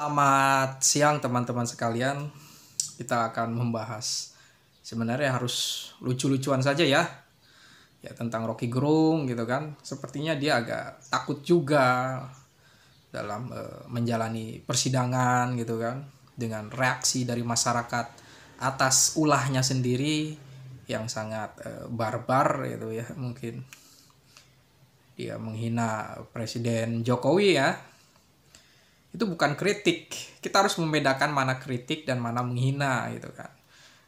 Selamat siang teman-teman sekalian. Kita akan membahas sebenarnya harus lucu-lucuan saja ya. Ya tentang Rocky Gerung gitu kan. Sepertinya dia agak takut juga dalam e, menjalani persidangan gitu kan dengan reaksi dari masyarakat atas ulahnya sendiri yang sangat e, barbar gitu ya mungkin dia menghina Presiden Jokowi ya itu bukan kritik. Kita harus membedakan mana kritik dan mana menghina gitu kan.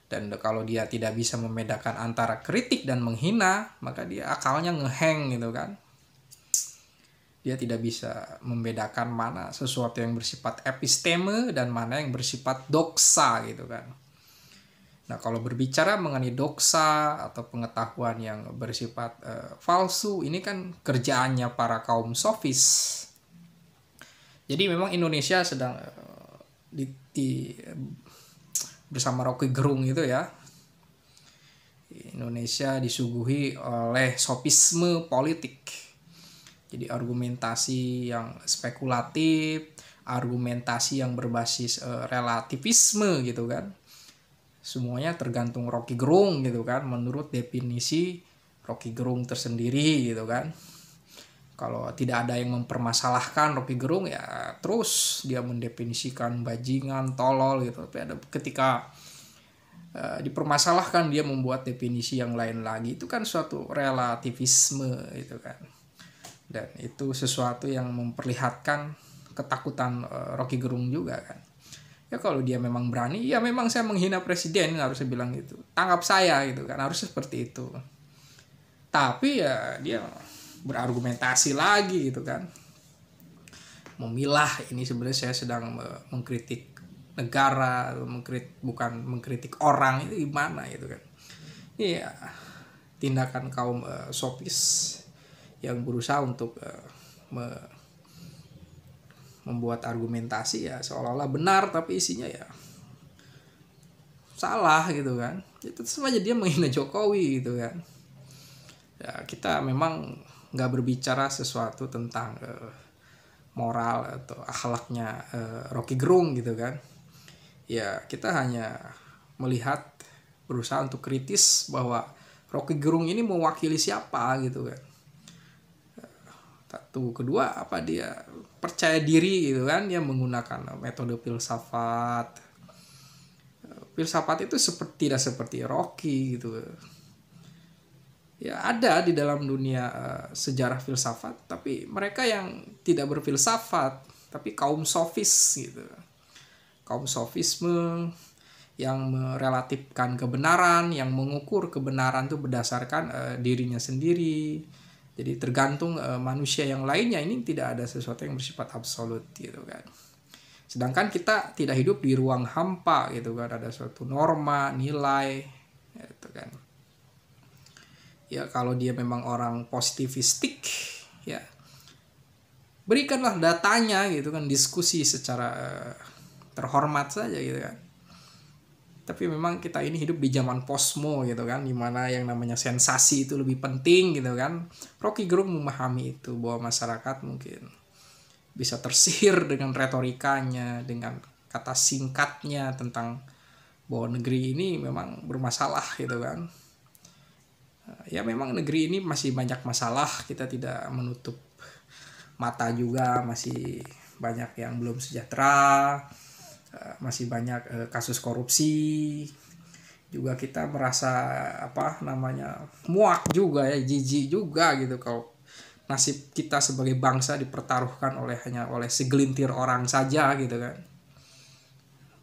Dan kalau dia tidak bisa membedakan antara kritik dan menghina, maka dia akalnya ngeheng gitu kan. Dia tidak bisa membedakan mana sesuatu yang bersifat episteme dan mana yang bersifat doksa gitu kan. Nah, kalau berbicara mengenai doksa atau pengetahuan yang bersifat uh, falsu, ini kan kerjaannya para kaum sofis jadi memang Indonesia sedang uh, di, di eh, bersama Rocky Gerung itu ya. Indonesia disuguhi oleh sopisme politik. Jadi argumentasi yang spekulatif, argumentasi yang berbasis uh, relativisme gitu kan. Semuanya tergantung Rocky Gerung gitu kan menurut definisi Rocky Gerung tersendiri gitu kan kalau tidak ada yang mempermasalahkan Rocky Gerung ya terus dia mendefinisikan bajingan tolol gitu tapi ada ketika uh, dipermasalahkan dia membuat definisi yang lain lagi itu kan suatu relativisme gitu kan dan itu sesuatu yang memperlihatkan ketakutan uh, Rocky Gerung juga kan ya kalau dia memang berani ya memang saya menghina presiden harus saya bilang itu tangkap saya gitu kan harus seperti itu tapi ya dia berargumentasi lagi gitu kan memilah ini sebenarnya saya sedang eh, mengkritik negara mengkritik bukan mengkritik orang itu gimana gitu kan iya tindakan kaum uh, sopis yang berusaha untuk uh, me membuat argumentasi ya seolah-olah benar tapi isinya ya salah gitu kan itu ya saja dia menghina Jokowi gitu kan ya kita memang nggak berbicara sesuatu tentang uh, moral atau akhlaknya uh, Rocky Gerung gitu kan ya kita hanya melihat berusaha untuk kritis bahwa Rocky Gerung ini mewakili siapa gitu kan satu kedua apa dia percaya diri gitu kan dia menggunakan metode filsafat filsafat itu seperti tidak seperti Rocky gitu ya ada di dalam dunia uh, sejarah filsafat tapi mereka yang tidak berfilsafat tapi kaum sofis gitu kaum sofisme yang merelatifkan kebenaran yang mengukur kebenaran itu berdasarkan uh, dirinya sendiri jadi tergantung uh, manusia yang lainnya ini tidak ada sesuatu yang bersifat absolut gitu kan sedangkan kita tidak hidup di ruang hampa gitu kan ada suatu norma nilai gitu kan ya kalau dia memang orang positivistik ya berikanlah datanya gitu kan diskusi secara eh, terhormat saja gitu kan tapi memang kita ini hidup di zaman posmo gitu kan dimana yang namanya sensasi itu lebih penting gitu kan Rocky Gerung memahami itu bahwa masyarakat mungkin bisa tersihir dengan retorikanya dengan kata singkatnya tentang bahwa negeri ini memang bermasalah gitu kan ya memang negeri ini masih banyak masalah kita tidak menutup mata juga masih banyak yang belum sejahtera eh, masih banyak eh, kasus korupsi juga kita merasa apa namanya muak juga ya jijik juga gitu kalau nasib kita sebagai bangsa dipertaruhkan oleh hanya oleh segelintir orang saja gitu kan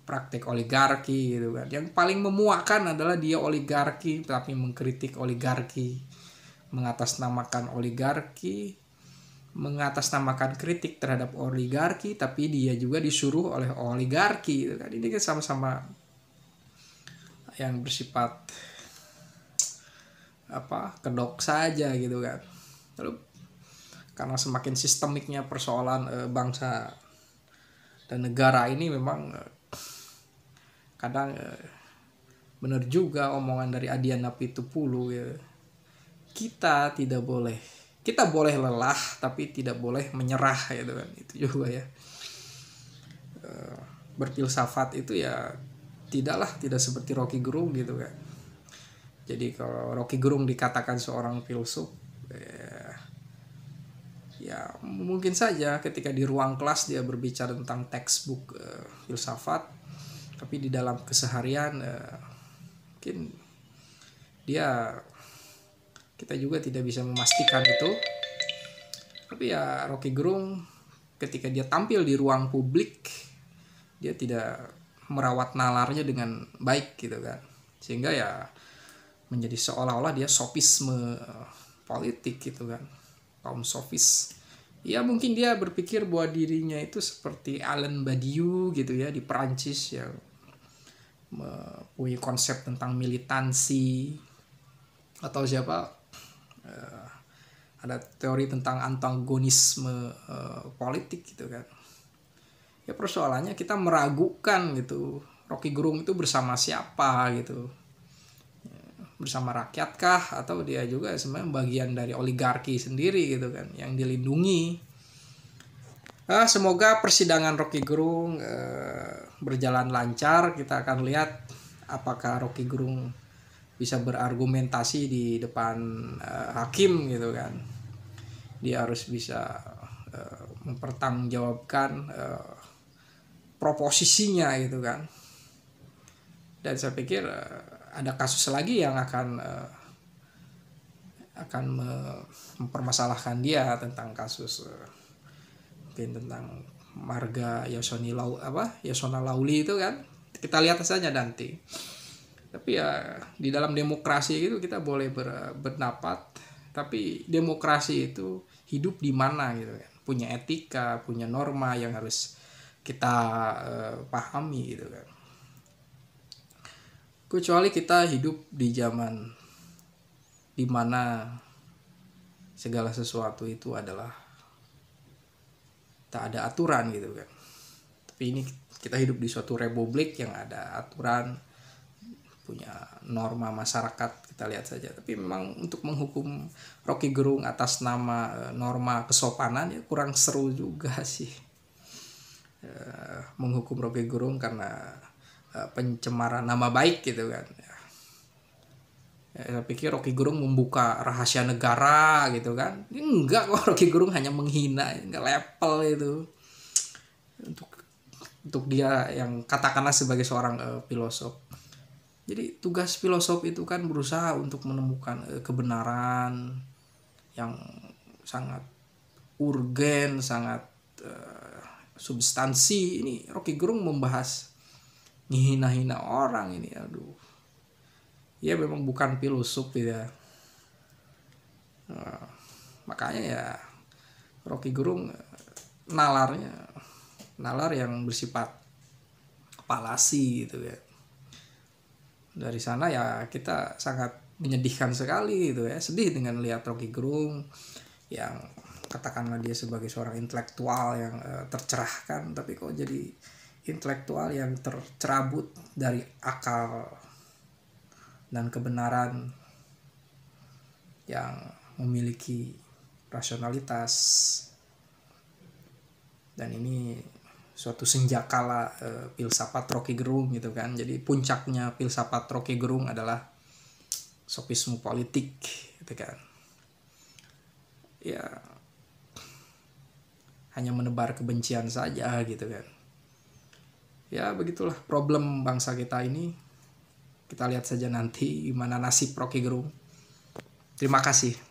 praktik oligarki gitu kan. Yang paling memuakkan adalah dia oligarki tapi mengkritik oligarki, mengatasnamakan oligarki, mengatasnamakan kritik terhadap oligarki tapi dia juga disuruh oleh oligarki gitu kan. Ini kan sama-sama yang bersifat apa kedok saja gitu kan lalu karena semakin sistemiknya persoalan e, bangsa dan negara ini memang eh, kadang eh, ya, benar juga omongan dari Adian Napi pulu ya kita tidak boleh kita boleh lelah tapi tidak boleh menyerah gitu kan itu juga ya e, berfilsafat itu ya tidaklah tidak seperti Rocky Gerung gitu kan jadi kalau Rocky Gerung dikatakan seorang filsuf ya, ya mungkin saja ketika di ruang kelas dia berbicara tentang textbook uh, filsafat tapi di dalam keseharian uh, mungkin dia kita juga tidak bisa memastikan itu tapi ya Rocky Gerung ketika dia tampil di ruang publik dia tidak merawat nalarnya dengan baik gitu kan sehingga ya menjadi seolah-olah dia sofisme eh, politik gitu kan kaum sofis ya mungkin dia berpikir bahwa dirinya itu seperti Alan Badiou gitu ya di Perancis yang punya konsep tentang militansi atau siapa eh, ada teori tentang antagonisme eh, politik gitu kan ya persoalannya kita meragukan gitu Rocky Gerung itu bersama siapa gitu bersama rakyat kah atau dia juga sebenarnya bagian dari oligarki sendiri gitu kan yang dilindungi uh, semoga persidangan Rocky Gerung uh, berjalan lancar kita akan lihat apakah Rocky Gerung bisa berargumentasi di depan uh, hakim gitu kan dia harus bisa uh, mempertanggungjawabkan uh, proposisinya gitu kan dan saya pikir uh, ada kasus lagi yang akan uh, akan mempermasalahkan dia tentang kasus uh, tentang marga Yasoni Lau apa Yasona Lauli itu kan kita lihat saja nanti tapi ya di dalam demokrasi itu kita boleh ber, berdapat tapi demokrasi itu hidup di mana gitu kan punya etika punya norma yang harus kita uh, pahami gitu kan kecuali kita hidup di zaman di mana segala sesuatu itu adalah tak ada aturan gitu kan tapi ini kita hidup di suatu republik yang ada aturan punya norma masyarakat kita lihat saja tapi memang untuk menghukum Rocky Gerung atas nama eh, norma kesopanan ya kurang seru juga sih eh, menghukum Rocky Gerung karena eh, pencemaran nama baik gitu kan ya, Eh, saya pikir Rocky Gerung membuka rahasia negara gitu kan enggak kok Rocky Gerung hanya menghina enggak level itu untuk untuk dia yang katakanlah sebagai seorang uh, filosof jadi tugas filosof itu kan berusaha untuk menemukan uh, kebenaran yang sangat urgen sangat uh, substansi ini Rocky Gerung membahas menghina hina orang ini aduh ia memang bukan filosof ya Nah, eh, makanya ya Rocky Gerung eh, nalarnya nalar yang bersifat palasi gitu ya. Dari sana ya kita sangat menyedihkan sekali gitu ya, sedih dengan lihat Rocky Gerung yang katakanlah dia sebagai seorang intelektual yang uh, tercerahkan tapi kok jadi intelektual yang tercerabut dari akal dan kebenaran yang memiliki rasionalitas dan ini suatu senjakala e, filsafat Rocky Gerung gitu kan jadi puncaknya filsafat Rocky Gerung adalah sofisme politik gitu kan ya hanya menebar kebencian saja gitu kan ya begitulah problem bangsa kita ini kita lihat saja nanti gimana nasib Rocky Gerung terima kasih